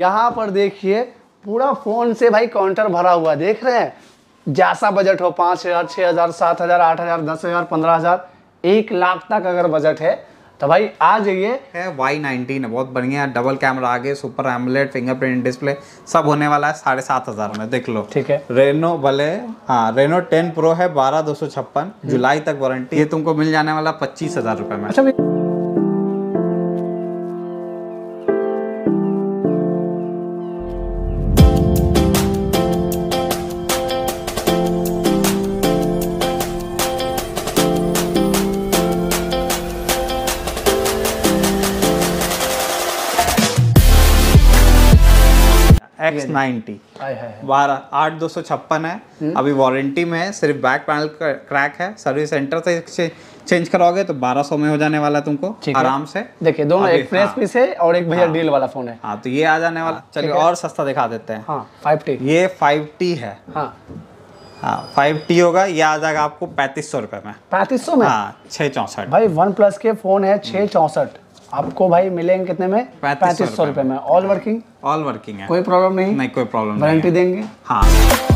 यहाँ पर देखिए पूरा फोन से भाई काउंटर भरा हुआ देख रहे हैं जैसा बजट हो पाँच हज़ार छः हज़ार सात हज़ार आठ हज़ार दस हज़ार पंद्रह हज़ार एक लाख तक अगर बजट है तो भाई आ जाइए है वाई नाइनटीन बहुत बढ़िया डबल कैमरा आगे सुपर एमलेट फिंगरप्रिंट डिस्प्ले सब होने वाला है साढ़े सात हज़ार में देख लो ठीक है रेनो भले हाँ रेनो टेन प्रो है बारह दो सौ छप्पन हम्म। जुलाई तक वारंटी ये तुमको मिल जाने वाला पच्चीस हज़ार रुपये में अच्छा एक्स नाइनटी बारह आठ दो सौ छप्पन है हम्म। अभी वारंटी में है सिर्फ बैक पैनल क्रैक है सर्विस सेंटर से चेंज कराओगे तो बारह सौ में हो जाने वाला तुमको आराम से देखिए दोनों एक फ्रेश पीस हाँ। है और एक भैया डील हाँ। वाला फोन है हाँ तो ये आ जाने वाला हाँ, चलिए और सस्ता दिखा देते हैं ये फाइव टी है हाँ फाइव टी होगा ये आ जाएगा आपको पैंतीस सौ रुपए में पैंतीस सौ में हाँ छः चौंसठ भाई वन प्लस के फ़ोन है छः चौंसठ आपको भाई मिलेंगे कितने में पैंतीस सौ रुपए में ऑल वर्किंग ऑल वर्किंग है कोई प्रॉब्लम नहीं नहीं कोई प्रॉब्लम वारंटी देंगे हाँ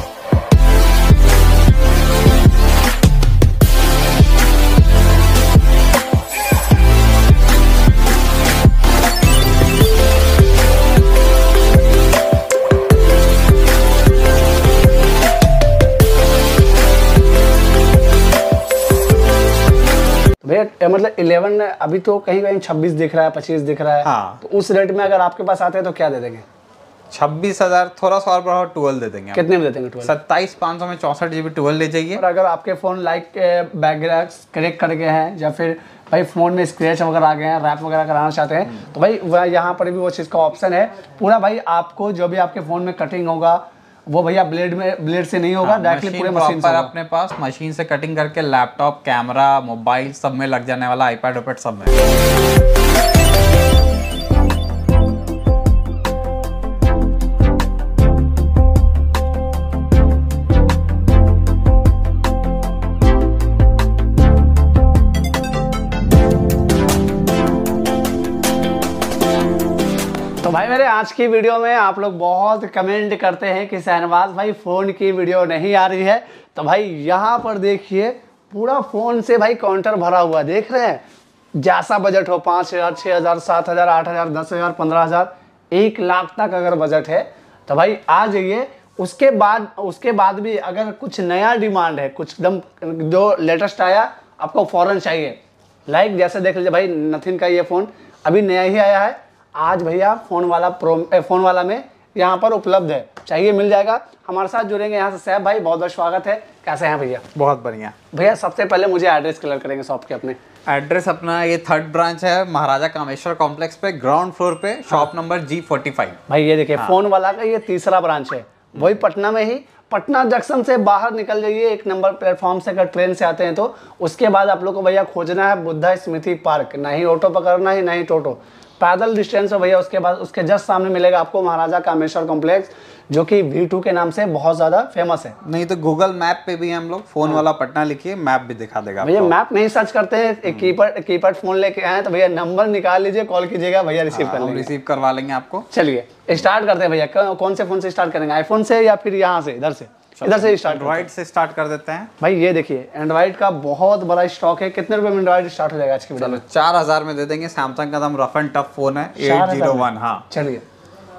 मतलब इलेवन अभी तो कहीं कहीं छब्बीस दिख रहा है पच्चीस दिख रहा है हाँ तो उस रेट में अगर आपके पास आते हैं तो क्या दे देंगे छब्बीस हजार थोड़ा सा और बढ़ाओ ट्वेल्व दे देंगे कितने में दे देंगे सत्ताईस पाँच सौ में चौसठ जी बी ट्वेल्व ले जाइए और अगर आपके फ़ोन लाइक बैकग्राउंड क्रेक कर गए हैं या फिर भाई फ़ोन में स्क्रैच वगैरह आ गए हैं रैप वगैरह कराना चाहते हैं तो भाई यहाँ पर भी वो चीज़ का ऑप्शन है पूरा भाई आपको जो भी आपके फ़ोन में कटिंग होगा वो भैया ब्लेड में ब्लेड से नहीं होगा डायरेक्टली हाँ, पूरे मशीन पर अपने पास मशीन से कटिंग करके लैपटॉप कैमरा मोबाइल सब में लग जाने वाला आईपैड वपैड सब में मेरे आज की वीडियो में आप लोग बहुत कमेंट करते हैं कि शहनवाज भाई फ़ोन की वीडियो नहीं आ रही है तो भाई यहाँ पर देखिए पूरा फ़ोन से भाई काउंटर भरा हुआ देख रहे हैं जैसा बजट हो पाँच हज़ार छः हज़ार सात हज़ार आठ हज़ार दस हज़ार पंद्रह हज़ार एक लाख तक अगर बजट है तो भाई आ जाइए उसके बाद उसके बाद भी अगर कुछ नया डिमांड है कुछ एकदम जो लेटेस्ट आया आपको फ़ौरन चाहिए लाइक जैसे देख लीजिए भाई नथिन का ये फ़ोन अभी नया ही आया है आज भैया फ़ोन वाला प्रो फ़ोन वाला में यहाँ पर उपलब्ध है चाहिए मिल जाएगा हमारे साथ जुड़ेंगे यहाँ से सैब भाई बहुत बहुत स्वागत है कैसे हैं भैया बहुत बढ़िया भैया सबसे पहले मुझे एड्रेस क्लियर करेंगे शॉप के अपने एड्रेस अपना ये थर्ड ब्रांच है महाराजा कामेश्वर कॉम्प्लेक्स पे ग्राउंड फ्लोर पे शॉप हाँ। नंबर जी फोर्टी भाई ये देखिए हाँ। फोन वाला का ये तीसरा ब्रांच है वही पटना में ही पटना जंक्शन से बाहर निकल जाइए एक नंबर प्लेटफॉर्म से अगर ट्रेन से आते हैं तो उसके बाद आप लोग को भैया खोजना है बुद्धा स्मृति पार्क ना ही ऑटो पकड़ना ही ना ही टोटो पैदल डिस्टेंस है भैया उसके बाद उसके जस्ट सामने मिलेगा आपको महाराजा कामेश्वर कॉम्प्लेक्स जो कि वी टू के नाम से बहुत ज़्यादा फेमस है नहीं तो गूगल मैप पे भी हम लोग फ़ोन हाँ। वाला पटना लिखिए मैप भी दिखा देगा भैया मैप नहीं सर्च करते हैं कीपैड फ़ोन लेके आए तो भैया नंबर निकाल लीजिए कॉल कीजिएगा भैया रिसीव कर हाँ, लेंगे रिसीव करवा लेंगे आपको चलिए स्टार्ट करते हैं भैया कौन से फ़ोन से स्टार्ट करेंगे आईफोन से या फिर यहाँ से इधर से इधर से स्टार्ट एंड्रॉइड से स्टार्ट कर देते हैं भाई ये देखिए एंड्रॉइड का बहुत बड़ा स्टॉक है कितने रुपए में एंड्रॉइड स्टार्ट हो जाएगा आज की चलो चार हजार में दे देंगे सैमसंग का दम रफ एंड टफ फोन है एट जीरो वन हाँ चलिए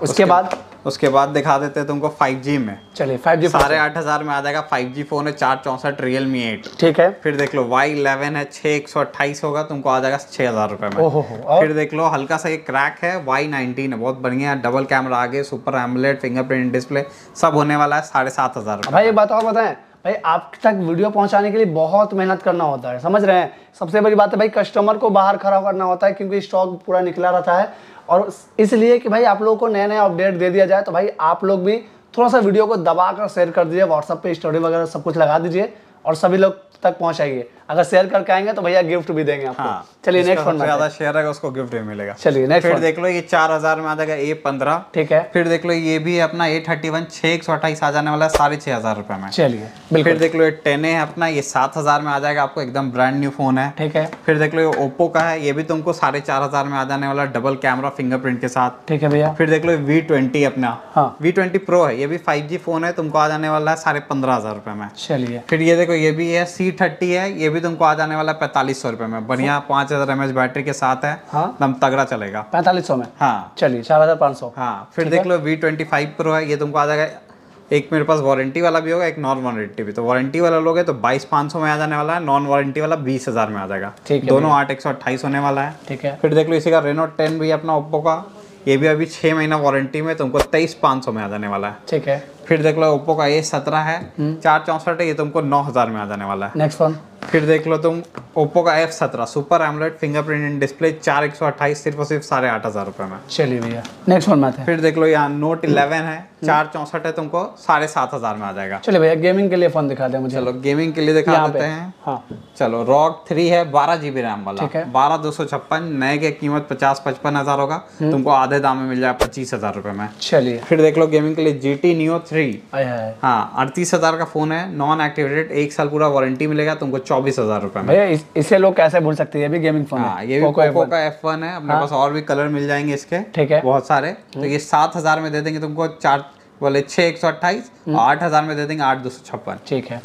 उसके बाद उसके बाद दिखा देते हैं तुमको 5G में चलिए 5G साढ़े आठ हज़ार में आ जाएगा 5G फ़ोन है चार चौसठ रियल मी एट ठीक है फिर देख लो वाई इलेवन है छह एक सौ अट्ठाईस होगा तुमको आ जाएगा छह हज़ार रुपए में ओहो फिर देख लो हल्का सा ये क्रैक है वाई नाइनटीन है बहुत बढ़िया है डबल कैमरा आगे सुपर एमलेट फिंगरप्रिंट डिस्प्ले सब होने वाला है साढ़े सात हज़ार भाई ये बात और बताए भाई आप तक वीडियो पहुंचाने के लिए बहुत मेहनत करना होता है समझ रहे हैं सबसे बड़ी बात है भाई कस्टमर को बाहर खड़ा करना होता है क्योंकि स्टॉक पूरा निकला रहता है और इसलिए कि भाई आप लोगों को नया नया अपडेट दे दिया जाए तो भाई आप लोग भी थोड़ा सा वीडियो को दबा कर शेयर कर दीजिए व्हाट्सअप पे स्टोरी वगैरह सब कुछ लगा दीजिए और सभी लोग तक पहुंचाइए अगर शेयर करके आएंगे तो भैया गिफ्ट भी देंगे आपको हाँ, चलिए नेक्स्ट फोन ज्यादा शेयर है उसको गिफ्ट भी मिलेगा चलिए नेक्स्ट फिर देख लो ये चार हजार में आ जाएगा ए पंद्रह ठीक है फिर देख लो ये भी अपना ए थर्टी वन छह एक सौ अट्ठाईस आ जाने वाला है साढ़े छह हजार रुपए में चलिए फिर देख लो ये टेन है अपना ये सात हजार में आ जाएगा आपको एकदम ब्रांड न्यू फोन है ठीक है फिर देख लो ये ओप्पो का है ये भी तुमको साढ़े चार हजार में आ जाने वाला डबल कैमरा फिंगरप्रिंट के साथ ठीक है भैया फिर देख लो वी ट्वेंटी अपना वी ट्वेंटी प्रो है ये भी फाइव जी फोन है तुमको आ जाने वाला है साढ़े पंद्रह हजार रुपए में चलिए फिर ये देखो पे ये भी है सी थर्टी है ये भी तुमको आ जाने वाला है पैंतालीस सौ रुपए में बढ़िया हाँ। पांच हज़ार एम बैटरी के साथ है हाँ? तगड़ा चलेगा पैंतालीस सौ में हाँ चलिए चार हज़ार पाँच सौ हाँ फिर देख लो वी ट्वेंटी फाइव प्रो है ये तुमको आ जाएगा एक मेरे पास वारंटी वाला भी होगा एक नॉन वारंटी भी तो वारंटी वाला लोगे तो बाईस पांच सौ में आ जाने वाला है नॉन वारंटी वाला बीस हज़ार में आ जाएगा ठीक है दोनों आठ एक सौ अट्ठाईस होने वाला है ठीक है फिर देख लो इसी का रेनो टेन भी अपना ओप्पो का ये भी अभी छह महीना वारंटी में तुमको तेईस पाँच सौ में आ जाने वाला है ठीक है फिर देख लो ओप्पो का ये सत्रह है हम्म। चार चौसठ है ये तुमको नौ हज़ार में आ जाने वाला है नेक्स्ट वन फिर देख लो तुम ओप्पो का एफ सत्रह super AMOLED fingerprint and display चार एक सौ अट्ठाईस सिर्फ और सिर्फ साढ़े आठ हज़ार रुपए में चलिए भैया नेक्स्ट फोन में आते हैं फिर देख लो यहाँ नोट hmm. इलेवन है hmm. चार चौसठ है तुमको साढ़े सात हज़ार में आ जाएगा चलिए भैया गेमिंग के लिए फ़ोन दिखा दे मुझे चलो गेमिंग के लिए दिखा देते हैं हाँ। चलो रॉक थ्री है बारह जीबी रैम वाला बारह दो सौ छप्पन नए की कीमत पचास पचपन हज़ार होगा hmm. तुमको आधे दाम में मिल जाएगा पच्चीस हज़ार रुपए में चलिए फिर देख लो गेमिंग के लिए जी टी नियो थ्री हाँ अड़तीस हज़ार का फ़ोन है नॉन एक्टिवेटेड एक साल पूरा वारंटी मिलेगा तुमको चौबीस चौबीस हजार रुपए में भैया इस, इससे लोग कैसे भूल सकते हैं ये भी गेमिंग फोन हाँ, है ये भी पोको, का एफ वन है अपने हाँ। पास और भी कलर मिल जाएंगे इसके ठीक है बहुत सारे तो हम्म। ये सात हजार में दे देंगे तुमको चार बोले छः एक सौ अट्ठाईस हम्म। आठ हजार में दे देंगे आठ दो सौ छप्पन ठीक है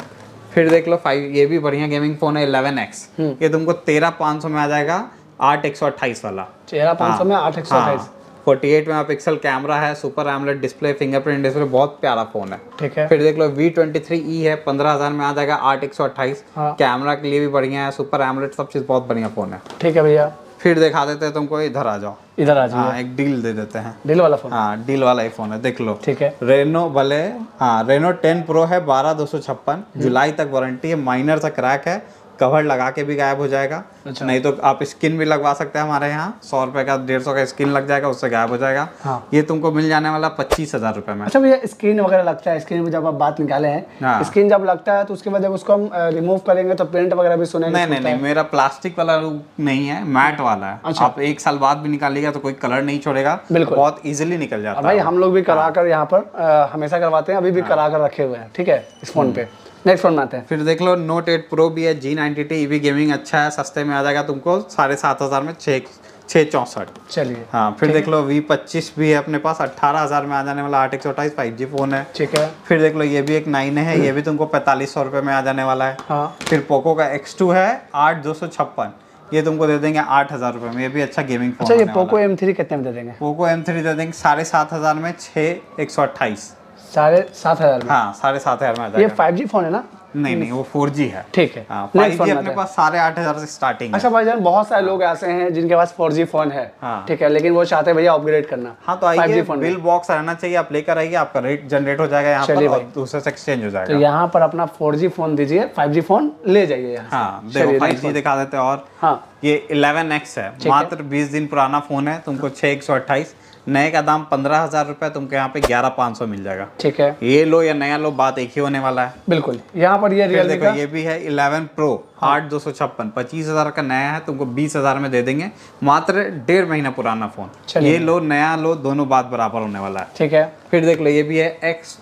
फिर देख लो फाइव ये भी बढ़िया गेमिंग फोन है इलेवन एक्स हम्म। ये तुमको तेरह पाँच सौ में आ जाएगा आठ एक सौ अट्ठाईस वाला तेरह पाँच सौ में हाँ। आठ एक सौ अट्ठाईस forty eight mega pixel camera है super AMOLED display fingerprint display बहुत प्यारा फोन है ठीक है फिर देख लो वी ट्वेंटी थ्री ई है पंद्रह हजार में आ जाएगा आठ एक सौ अट्ठाईस हाँ। कैमरा के लिए भी बढ़िया है सुपर एमलेट सब चीज़ बहुत बढ़िया फोन है ठीक है भैया फिर दिखा देते हैं तुमको इधर आ जाओ इधर आ जाओ हाँ एक डील दे देते हैं डील वाला फोन हाँ डील वाला ही फोन है देख लो ठीक है रेनो भले हाँ रेनो टेन प्रो है बारह दो सौ छप्पन हम्म। जुलाई तक वारंटी है माइनर सा क्रैक है कवर लगा के भी गायब हो जाएगा अच्छा। नहीं तो आप स्किन भी लगवा सकते हैं हमारे यहाँ सौ रुपए का डेढ़ सौ का स्किन लग जाएगा उससे गायब हो जाएगा हाँ। ये तुमको मिल जाने वाला पच्चीस हजार रुपए में अच्छा भैया स्क्रीन वगैरह लगता है स्क्रीन में जब आप बात निकाले हैं हाँ। स्क्रीन जब लगता है तो उसके बाद जब उसको हम रिमूव करेंगे तो पेंट वगैरह भी सुने नहीं नहीं मेरा प्लास्टिक वाला रूप नहीं है मैट वाला है अच्छा। आप एक साल बाद भी निकालिएगा तो कोई कलर नहीं छोड़ेगा बिल्कुल बहुत इजिली निकल जाता है भाई हम लोग भी हाँ। करा कर यहाँ पर हमेशा करवाते हैं अभी भी हाँ। करा कर रखे हुए हैं ठीक है इस फोन हम्म। पे नेक्स्ट फोन आते हैं फिर देख लो नोट एट प्रो भी है G ninety T EV gaming अच्छा है सस्ते में आ जाएगा तुमको साढ़े सात हज़ार में छः छः चौंसठ चलिए हाँ फिर देख लो वी पच्चीस भी है अपने पास अट्ठारह हज़ार में आ जाने वाला आठ एक सौ अट्ठाईस फाइव जी फोन है ठीक है फिर देख लो ये भी एक नाइन है ये भी तुमको पैंतालीस सौ रुपये में आ जाने वाला है हाँ फिर पोको का एक्स टू है आठ दो सौ छप्पन ये तुमको दे देंगे आठ हज़ार रुपये में ये भी अच्छा गेमिंग अच्छा ये पोको एम थ्री कितने में दे देंगे पोको एम थ्री दे देंगे साढ़े सात हज़ार में छः एक सौ अट्ठाईस साढ़े सात हजार में हाँ साढ़े सात हजार में ये फाइव जी फोन है ना नहीं नहीं वो फोर जी है ठीक है फाइव हाँ, जी अपने पास साढ़े आठ हजार से स्टार्टिंग अच्छा भाई जान बहुत सारे लोग ऐसे हैं जिनके पास फोर जी फोन है हाँ। ठीक है लेकिन वो चाहते हैं भैया अपग्रेड करना हाँ तो आइए बिल बॉक्स रहना चाहिए आप लेकर आइए आपका रेट जनरेट हो जाएगा यहाँ पर दूसरे से एक्सचेंज हो जाएगा तो यहाँ पर अपना फोर जी फोन दीजिए फाइव जी फोन ले जाइए फाइव जी हाँ, दिखा देते और ये इलेवन एक्स है मात्र बीस दिन पुराना फोन है तुमको छह एक सौ अट्ठाईस नए का दाम पंद्रह हजार रुपये तुमको यहाँ पे ग्यारह पाँच सौ मिल जाएगा ठीक है ये लो या नया लो बात एक ही होने वाला है बिल्कुल यहाँ पर ये रियल देखो ये भी है इलेवन प्रो आठ दो सौ छप्पन पच्चीस हजार का नया है तुमको बीस हजार में दे देंगे मात्र डेढ़ महीना पुराना फोन ये लो नया लो दोनों बात बराबर होने वाला है ठीक है फिर देख लो ये भी है एक्स हम्म।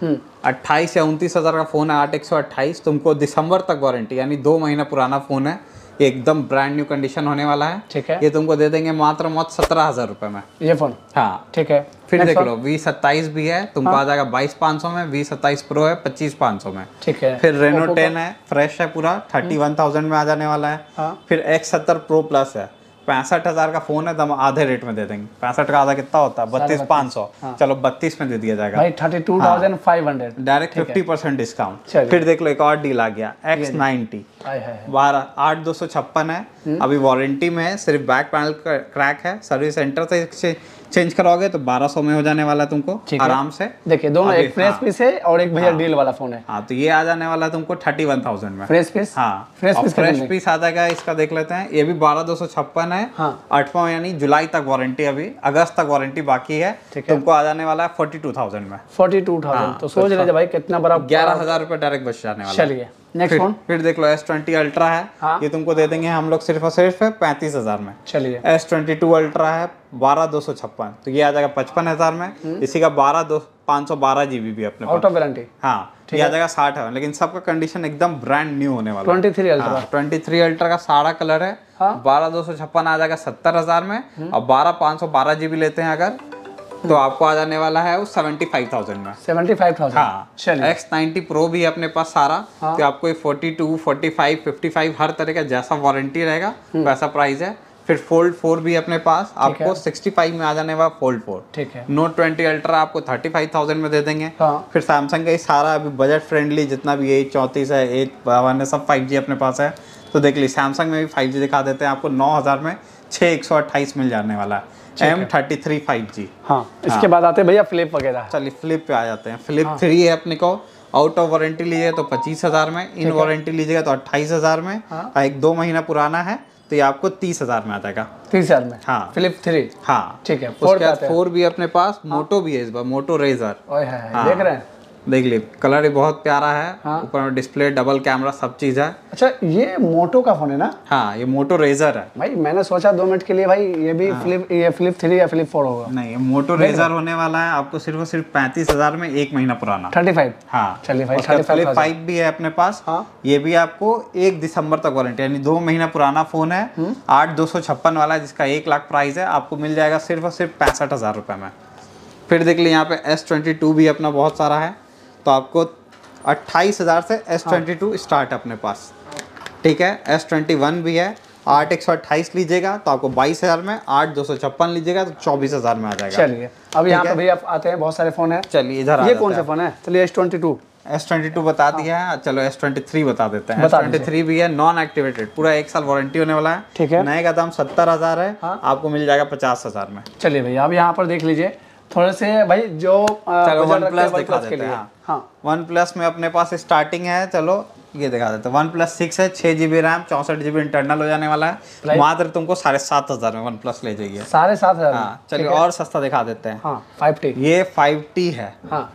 फाइव अट्ठाईस या उनतीस हजार का फोन है आठ एक सौ अट्ठाईस तुमको दिसंबर तक वारंटी यानी दो महीना पुराना फोन है एकदम ब्रांड न्यू कंडीशन होने वाला है ठीक है ये तुमको दे देंगे मात्र मौत सत्रह हजार रूपए में ये फोन हाँ ठीक है फिर देख लो वी सत्ताईस भी है तुमको हाँ? आ जाएगा बाईस पाँच सौ में वी सत्ताईस प्रो है पच्चीस पाँच सौ में ठीक है फिर रेनो टेन है फ्रेश है पूरा थर्टी वन थाउजेंड में आ जाने वाला है हाँ। फिर एक्स सत्तर प्रो प्लस है पैंसठ हज़ार का फ़ोन है तो हम आधे रेट में दे देंगे पैंसठ का आधा कितना होता है बत्तीस पाँच सौ हाँ। चलो बत्तीस में दे दिया जाएगा thirty two thousand five hundred direct fifty percent discount फिर देख लो एक और डील आ गया एक्स नाइनटी बारह आठ दो सौ छप्पन है हम्म। अभी वारंटी में है सिर्फ बैक पैनल क्रैक है सर्विस सेंटर से चेंज करोगे तो 1200 में हो जाने वाला तुमको आराम से देखिए दोनों एक फ्रेश पीस हाँ। है और एक भैया डील हाँ। वाला फोन है हाँ तो ये आ जाने वाला तुमको थर्टी वन थाउजेंड में फ्रेश पीस हाँ फ्रेश पीस फ्रेश पीस आ जाएगा इसका देख लेते हैं ये भी बारह दो सौ छप्पन है अठवा हाँ। यानी जुलाई तक वारंटी अभी अगस्त तक वारंटी बाकी है तुमको आ जाने वाला है फोर्टी टू थाउजेंड में फोर्टी टू थाउजेंड तो सोच लीजिए तो भाई कितना बड़ा ग्यारह हजार रुपए डायरेक्ट बच जाने वाला चलिए नेक्स्ट फोन फिर देख लो एस ट्वेंटी अल्ट्रा है हाँ? ये तुमको दे देंगे हम लोग सिर्फ और सिर्फ पैंतीस हजार में चलिए एस ट्वेंटी टू अल्ट्रा है बारह दो सौ छप्पन तो ये आ जाएगा पचपन हजार में हम्म। इसी का बारह दो पाँच सौ बारह जीबी भी अपने ऑटो वारंटी हाँ ये आ जाएगा साठ है लेकिन सबका कंडीशन एकदम ब्रांड न्यू होने वाला twenty three ultra twenty three ultra का सारा कलर है हाँ। बारह दो सौ छप्पन आ जाएगा सत्तर हजार में और हम्म। बारह पाँच सौ बारह जीबी लेते हैं अगर तो आपको आ जाने वाला है उस 75,000 में 75,000 फाइव हाँ चलिए एक्स नाइनटी प्रो भी है अपने पास सारा हाँ। तो आपको ये 42, 45, 55 हर तरह का जैसा वारंटी रहेगा हम्म। वैसा प्राइस है फिर फोल्ड फोर भी अपने पास आपको सिक्सटी फाइव में आ जाने वाला फोल्ड फोर ठीक है नोट ट्वेंटी अल्ट्रा आपको थर्टी फाइव थाउजेंड में दे देंगे हाँ। फिर सैमसंग का ये सारा अभी बजट फ्रेंडली जितना भी ए चौंतीस है ए बावन सब फाइव जी अपने पास है तो देख ली सैमसंग में भी फाइव जी दिखा देते हैं आपको नौ हज़ार में छः एक सौ अट्ठाईस मिल जाने वाला है M thirty three five G हाँ इसके बाद आते हैं भैया फ्लिप वगैरह चलिए फ्लिप पे आ जाते हैं फ्लिप हाँ। थ्री है अपने को आउट ऑफ वारंटी लीजिए तो पच्चीस हजार में इन वारंटी लीजिएगा तो अट्ठाईस हजार में हाँ।, हाँ। एक दो महीना पुराना है तो ये आपको तीस हजार में आ जाएगा तीस हजार में हाँ फ्लिप थ्री हाँ ठीक है उसके बाद फोर भी अपने पास हाँ। मोटो भी है इस बार मोटो रेजर हाँ। देख रहे हैं देख ली कलर भी बहुत प्यारा है हाँ। ऊपर हाँ। डिस्प्ले डबल कैमरा सब चीज है अच्छा ये मोटो का फोन है ना हाँ ये मोटो रेजर है भाई मैंने सोचा दो मिनट के लिए भाई ये भी हाँ। फ्लिप ये फ्लिप थ्री या फ्लिप फोर होगा नहीं ये मोटो रेजर होने वाला है आपको सिर्फ और सिर्फ पैंतीस हजार में एक महीना पुराना थर्टी फाइव हाँ चलिए फ्लिप फाइव भी है अपने पास हाँ। ये भी आपको एक दिसंबर तक वारंटी यानी दो महीना पुराना फोन है हम्म। आठ दो सौ छप्पन वाला जिसका एक लाख प्राइस है आपको मिल जाएगा सिर्फ और सिर्फ पैंसठ हजार रुपये में फिर देख ली यहाँ पे S22 भी अपना बहुत सारा है तो आपको अट्ठाईस हज़ार से एस हाँ। ट्वेंटी टू स्टार्ट अपने पास ठीक है एस ट्वेंटी वन भी है आठ एक सौ अट्ठाईस लीजिएगा तो आपको बाईस हज़ार में आठ दो सौ छप्पन लीजिएगा तो चौबीस हज़ार में आ जाएगा चलिए अब यहाँ भी आप आते हैं बहुत सारे फ़ोन है चलिए इधर ये कौन सा फ़ोन है चलिए S twenty two S twenty two बता हाँ। दिया है चलो एस ट्वेंटी थ्री बता देते हैं ट्वेंटी थ्री भी है नॉन एक्टिवेटेड पूरा एक साल वारंटी होने वाला है ठीक है नए का दाम सत्तर हज़ार है हाँ? आपको मिल जाएगा पचास हज़ार में चलिए भैया अब यहाँ पर देख लीजिए थोड़े से भाई जो चलो वन प्लस दिखा देते हैं हाँ वन हाँ। प्लस में अपने पास स्टार्टिंग है चलो ये दिखा देते वन प्लस सिक्स है छह जी बी रैम चौसठ जी बी इंटरनल हो जाने वाला है मात्र तुमको साढ़े सात हज़ार में वन प्लस ले जाइए साढ़े सात हज़ार हाँ चलिए और सस्ता दिखा देते हैं फाइव हाँ, टी ये फाइव टी है हाँ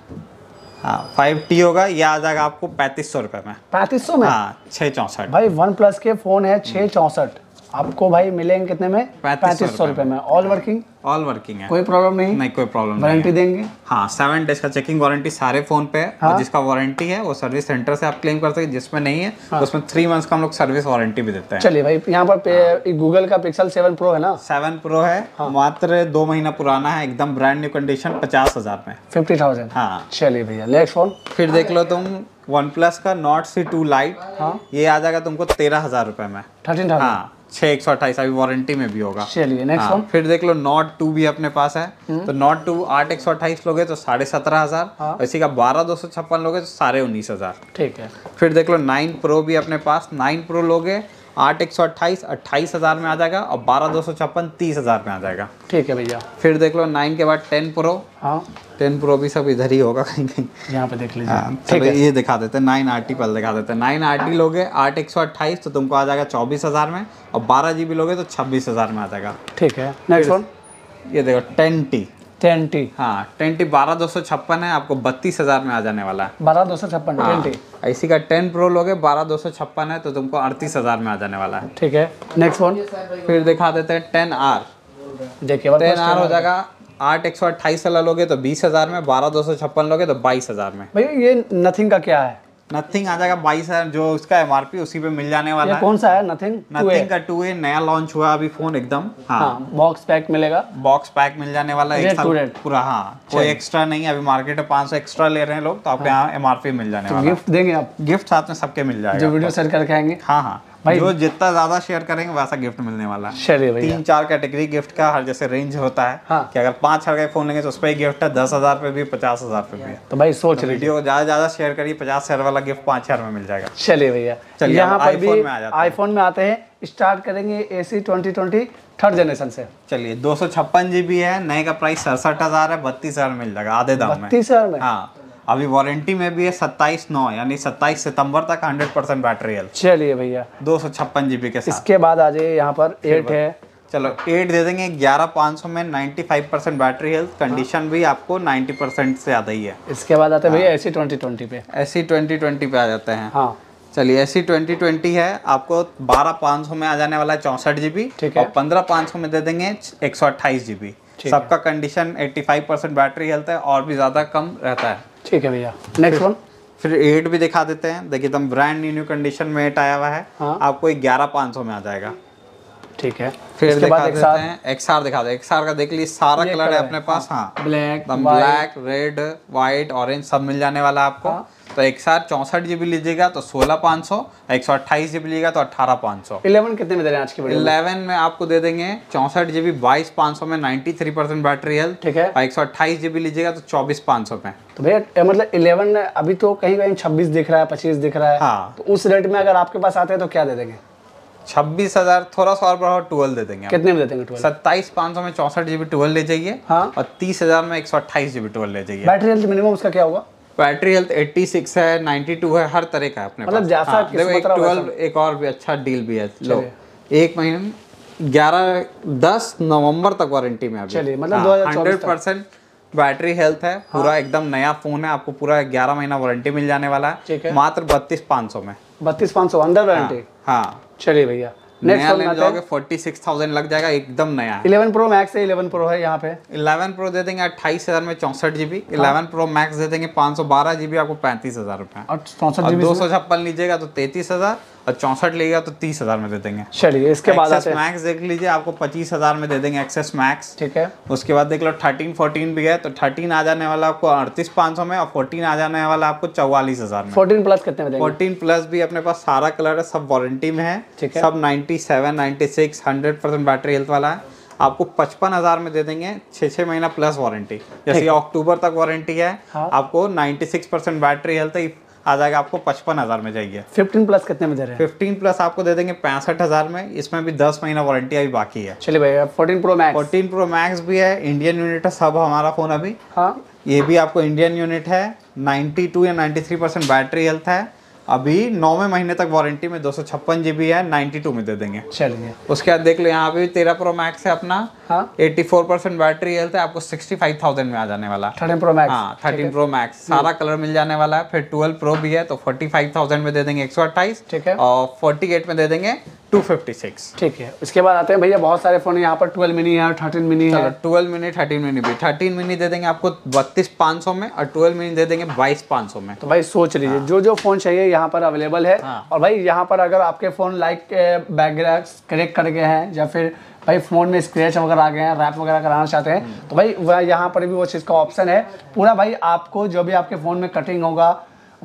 हाँ फाइव टी होगा ये आ जाएगा आपको पैंतीस सौ रुपए में पैंतीस सौ में हाँ छः चौसठ भाई वन प्लस के फ़ोन है छः चौसठ आपको भाई मिलेंगे कितने में पैंतीस सौ रुपए में ऑल वर्किंग ऑल वर्किंग है कोई प्रॉब्लम नहीं नहीं कोई प्रॉब्लम वारंटी देंगे हाँ सेवन डेज का चेकिंग वारंटी सारे फोन पे है हाँ? जिसका वारंटी है वो सर्विस सेंटर से आप क्लेम कर सकते जिसमें नहीं है हाँ? तो उसमें थ्री मंथ्स का हम लोग सर्विस वारंटी भी देते हैं चलिए भाई यहाँ पर गूगल हाँ। का पिक्सल सेवन प्रो है ना सेवन प्रो है हाँ? मात्र दो महीना पुराना है एकदम ब्रांड न्यू कंडीशन पचास हजार में फिफ्टी थाउजेंड हाँ चलिए भैया नेक्स्ट फोन फिर देख लो तुम वन प्लस का नॉट सी टू लाइट ये आ जाएगा तुमको तेरह हजार रुपए में थर्टीन हाँ छह एक सौ अट्ठाईस अभी वारंटी में भी होगा चलिए नेक्स्ट हाँ, फिर देख लो नॉट टू भी अपने पास है हम्म। तो नॉट टू आठ एक सौ अट्ठाईस लोगे तो साढ़े सत्रह हज़ार हाँ। इसी का बारह दो सौ छप्पन लोगे तो साढ़े उन्नीस हज़ार ठीक है फिर देख लो नाइन प्रो भी अपने पास नाइन प्रो लोगे आठ एक सौ अट्ठाईस अट्ठाईस हज़ार में आ जाएगा और बारह दो सौ छप्पन तीस हज़ार में आ जाएगा ठीक है भैया फिर देख लो नाइन के बाद टेन प्रो हाँ टेन प्रो भी सब इधर ही होगा कहीं कहीं यहाँ पे देख लीजिए हाँ, चलो ये दिखा देते हैं नाइन आर टी पल दिखा देते हैं नाइन आर टी लोगे आठ एक सौ अट्ठाईस तो तुमको आ जाएगा चौबीस हज़ार में और बारह जी बी लोगे तो छब्बीस हज़ार में आ जाएगा ठीक है नेक्स्ट ये देखो टेन टी टेंटी हाँ टेंटी बारह दो सौ छप्पन है आपको बत्तीस हज़ार में आ जाने वाला है बारह दो सौ छप्पन हाँ, टेंटी इसी का टेन प्रो लोगे बारह दो सौ छप्पन है तो तुमको अड़तीस हज़ार में आ जाने वाला है ठीक है नेक्स्ट फोन फिर दिखा देते हैं टेन आर देखिए टेन आर हो जाएगा आठ एक सौ अट्ठाईस वाला लोगे तो बीस हज़ार में बारह दो सौ छप्पन लोगे तो बाईस हज़ार में भैया ये नथिंग का क्या है नथिंग आ जाएगा बाईस हजार जो उसका एम आर पी उसी पे मिल जाने वाला है कौन सा है नथिंग नथिंग का टू ए नया लॉन्च हुआ अभी फोन एकदम हाँ, बॉक्स हाँ, पैक मिलेगा बॉक्स पैक मिल जाने वाला है पूरा हाँ कोई एक्स्ट्रा नहीं अभी मार्केट में पांच सौ एक्स्ट्रा ले रहे हैं लोग तो आपको हाँ। यहाँ एम मिल जाने तो वाला गिफ्ट देंगे आप गिफ्ट साथ में सबके मिल जाएगा जो वीडियो शेयर करके आएंगे हाँ हाँ भाई जो जितना ज्यादा शेयर करेंगे वैसा गिफ्ट मिलने वाला है चलिए भैया तीन चार कैटेगरी गिफ्ट का हर जैसे रेंज होता है हाँ। कि अगर पांच हजार का फोन लेंगे तो उस पर ही गिफ्ट है दस हजार पे भी पचास हजार पे भी तो भाई सोच तो वीडियो को ज्यादा ज्यादा शेयर करिए पचास हजार वाला गिफ्ट पाँच हजार में मिल जाएगा चलिए भैया चलिए यहाँ पर भी आईफोन में आते हैं स्टार्ट करेंगे A C twenty twenty third generation से चलिए दो सौ छप्पन जीबी है नए का प्राइस सड़सठ हजार है बत्तीस हजार मिल जाएगा आधे दाम में बत्तीस हजार में हाँ अभी वारंटी में भी है सत्ताईस नौ यानी सत्ताईस सितंबर तक हंड्रेड परसेंट बैटरी है चलिए भैया दो सौ छप्पन जीबी के साथ इसके बाद आ जाइए यहाँ पर एट है चलो एट दे देंगे ग्यारह पाँच सौ में ninety five percent battery health condition हाँ। भी आपको नाइन्टी परसेंट से आता ही है इसके बाद आते हैं भैया हाँ। एसी ट्वेंटी ट्वेंटी पे एसी ट्वेंटी ट्वेंटी पे आ जाते हैं हाँ चलिए एसी ट्वेंटी ट्वेंटी है आपको बारह पाँच सौ में आ जाने वाला है चौंसठ बी ठीक है पंद्रह पाँच सौ में दे देंगे एक सौ अट्ठाईस बी सबका condition eighty five percent battery health है और भी ज़्यादा कम रहता है ठीक है भैया नेक्स्ट वन फिर एट भी दिखा देते हैं देखिए एकदम ब्रांड न्यू न्यू कंडीशन में एट आया हुआ है हाँ? आपको ग्यारह पाँच सौ में आ जाएगा ठीक है फिर दिखा देते हैं आर दिखा दे का देख लीजिए सारा कलर है अपने पास हाँ black black red white orange सब मिल जाने वाला आपको हाँ। तो एक साथ चौसठ जीबी लीजिएगा तो सोलह पाँच सौ एक सौ अट्ठाईस जीबी लीजिएगा तो अठारह पाँच सौ इलेवन कितने में दे रहे हैं आज की इलेवन में आपको दे देंगे चौसठ जीबी बाईस पाँच सौ में ninety three percent battery health ठीक है और एक सौ अट्ठाईस जीबी लीजिएगा तो चौबीस पाँच सौ में तो भैया मतलब इलेवन अभी तो कहीं कहीं छब्बीस दिख रहा है पच्चीस दिख रहा है हाँ तो उस रेट में अगर आपके पास आते हैं तो क्या दे देंगे छब्बीस हजार थोड़ा सा और बढ़ाओ ट्वेल्व दे देंगे कितने में दे देंगे सत्ताईस पाँच सौ में चौसठ जीबी ट्वेल्व ले जाइए हाँ और तीस हजार में एक सौ अट्ठाईस जीबी ट्वेल्व ले जाइए बैटरी हेल्थ मिनिमम उसका क्या होगा बैटरी हेल्थ 86 है 92 है हर तरह का अपने मतलब जैसा हाँ, देखो एक ट्वेल्व एक और भी अच्छा डील भी है लो एक महीने ग्यारह दस नवंबर तक वारंटी में अभी मतलब हाँ, हंड्रेड परसेंट बैटरी हेल्थ है हाँ। पूरा एकदम नया फोन है आपको पूरा ग्यारह महीना वारंटी मिल जाने वाला है मात्र बत्तीस पाँच सौ में बत्तीस पाँच सौ अंडर वारंटी हाँ, हाँ। चलिए भैया नया जाओगे फोर्टी सिक्स थाउजेंड लग जाएगा एकदम नया इलेवन प्रो मैक्स है इलेवन प्रो है यहाँ पे इलेवन प्रो दे देंगे अट्ठाईस हजार में चौसठ जीबी इलेवन प्रो मैक्स दे देंगे पांच सौ बारह जीबी आपको पैंतीस हजार रुपए दो सौ छप्पन लीजिएगा तो तैतीस हजार और चौंसठ लेगा तो तीस हज़ार में दे देंगे चलिए इसके बाद एक्सेस मैक्स देख लीजिए आपको पच्चीस हज़ार में दे देंगे एक्सेस मैक्स ठीक है उसके बाद देख लो थर्टीन फोर्टीन भी है तो थर्टीन आ जाने वाला आपको अड़तीस पाँच सौ में और फोर्टीन आ जाने वाला आपको चौवालीस हज़ार में फोर्टीन प्लस कितने में फोर्टीन प्लस भी अपने पास सारा कलर है सब वारंटी में है ठीक है सब ninety seven ninety six hundred percent battery health वाला है आपको पचपन हजार में दे देंगे छह छह महीना प्लस वारंटी जैसे अक्टूबर तक वारंटी है हाँ। आपको 96 परसेंट बैटरी हेल्थ है आ जाएगा आपको पचपन हज़ार में जाइए फिफ्टीन प्लस कितने में दे रहे हैं फिफ्टीन प्लस आपको दे देंगे पैंसठ हज़ार में इसमें भी दस महीना वारंटी अभी बाकी है चलिए भैया fourteen pro max fourteen pro max भी है इंडियन यूनिट है सब हमारा फ़ोन अभी हाँ ये भी आपको इंडियन यूनिट है नाइन्टी टू या ninety three percent battery health है अभी नौवे महीने तक वारंटी में दो सौ छप्पन जीबी है नाइन्टी टू में दे देंगे चलिए उसके बाद देख लो यहाँ अभी तेरह प्रो मैक्स है अपना हाँ। Eighty four percent battery health है आपको सिक्सटी फाइव थाउजेंड में आ जाने वाला थर्टीन प्रो मैक्स हाँ थर्टीन प्रो हम्म। मैक्स सारा कलर मिल जाने वाला है फिर ट्वेल्व प्रो भी है तो फोर्टी फाइव थाउजेंड में दे देंगे एक सौ अट्ठाईस ठीक है और फोर्टी एट में दे देंगे 256 ठीक है उसके बाद आते हैं भैया बहुत सारे फोन यहाँ पर 12 मिनी है 13 मिनी है ट्वेल्व मिनी थर्टीन मिनी भी थर्टीन मिनी दे देंगे आपको बत्तीस पाँच सौ में और ट्वेल्व मिनी दे देंगे बाईस पाँच सौ में तो भाई सोच लीजिए हाँ। जो जो फोन चाहिए यहाँ पर अवेलेबल है हाँ। और भाई यहाँ पर अगर आपके फोन लाइक बैकग्राउंड करेक्ट कर गए हैं या फिर भाई फ़ोन में स्क्रैच वगैरह आ गए हैं रैप वगैरह कराना चाहते हैं हम्म। तो भाई यहाँ पर भी वो चीज़ का ऑप्शन है पूरा भाई आपको जो भी आपके फ़ोन में कटिंग होगा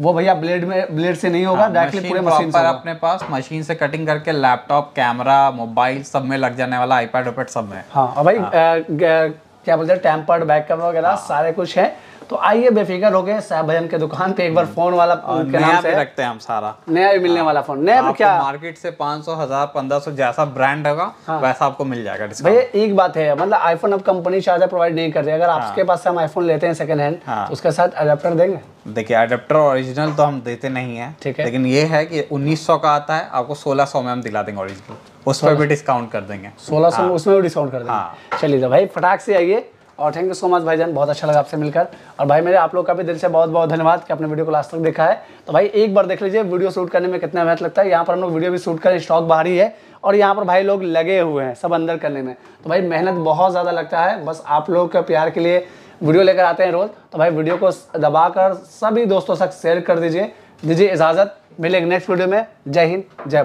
वो भैया ब्लेड में ब्लेड से नहीं होगा डायरेक्टली हाँ, पूरे मशीन पर अपने पास मशीन से कटिंग करके लैपटॉप कैमरा मोबाइल सब में लग जाने वाला आईपैड उपैड सब में हाँ भाई हाँ। क्या बोलते हैं टेम्पर्ड बैक कैमरा वगैरह हाँ। सारे कुछ है तो आइए बेफिक्र हो गए साहब भजन के दुकान पे एक बार हम्म। फोन वाला के नाम से रखते हैं हम सारा नया भी मिलने हाँ। वाला फोन नया क्या मार्केट से सौ हजार पंद्रह सौ जैसा ब्रांड होगा हाँ। वैसा आपको मिल जाएगा भैया एक बात है मतलब आईफोन अब कंपनी चार्जर प्रोवाइड नहीं कर रही अगर हाँ। आपके पास से हम आईफोन लेते हैं सेकंड हैंड हाँ। तो उसके साथ अडेप्टर देंगे देखिए अडेप्टर ओरिजिनल तो हम देते नहीं है ठीक है लेकिन ये है कि 1900 का आता है आपको 1600 में हम दिला देंगे ओरिजिनल उस पर भी डिस्काउंट कर देंगे 1600 में उसमें भी डिस्काउंट कर देंगे चलिए तो भाई फटाक से आइए और थैंक यू सो मच भाई जान बहुत अच्छा लगा आपसे मिलकर और भाई मेरे आप लोग का भी दिल से बहुत बहुत धन्यवाद कि आपने वीडियो को लास्ट तक देखा है तो भाई एक बार देख लीजिए वीडियो शूट करने में कितना मेहनत लगता है यहाँ पर हम लोग वीडियो भी शूट कर स्टॉक बाहर ही है और यहाँ पर भाई लोग लगे हुए हैं सब अंदर करने में तो भाई मेहनत बहुत ज़्यादा लगता है बस आप लोग के प्यार के लिए वीडियो लेकर आते हैं रोज़ तो भाई वीडियो को दबा कर सभी दोस्तों तक शेयर कर दीजिए दीजिए इजाज़त मिलेगी नेक्स्ट वीडियो में जय हिंद जय भारत